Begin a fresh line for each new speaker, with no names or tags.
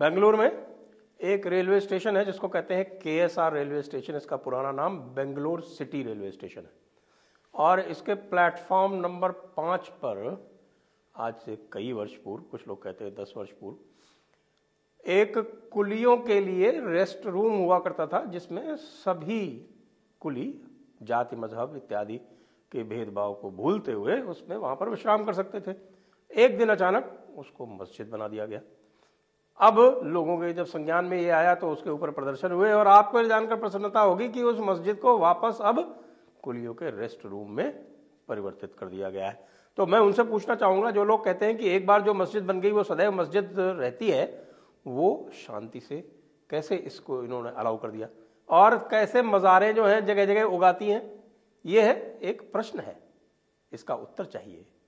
बेंगलुरु में एक railway station है जिसको कहते हैं के एस आर रेलवे स्टेशन इसका पुराना नाम बेंगलोर सिटी रेलवे स्टेशन है और इसके प्लेटफॉर्म नंबर पाँच पर आज से कई वर्ष पूर्व कुछ लोग कहते हैं दस वर्ष पूर्व एक कुलियों के लिए रेस्ट रूम हुआ करता था जिसमें सभी कुली जाति मजहब इत्यादि के भेदभाव को भूलते हुए उसमें वहाँ पर विश्राम कर सकते थे एक दिन अचानक उसको मस्जिद बना दिया गया अब लोगों के जब संज्ञान में ये आया तो उसके ऊपर प्रदर्शन हुए और आपको जानकर प्रसन्नता होगी कि उस मस्जिद को वापस अब कुलियों के रेस्ट रूम में परिवर्तित कर दिया गया है तो मैं उनसे पूछना चाहूँगा जो लोग कहते हैं कि एक बार जो मस्जिद बन गई वो सदैव मस्जिद रहती है वो शांति से कैसे इसको इन्होंने अलाउ कर दिया और कैसे मज़ारें जो हैं जगह जगह उगाती हैं ये है एक प्रश्न है इसका उत्तर चाहिए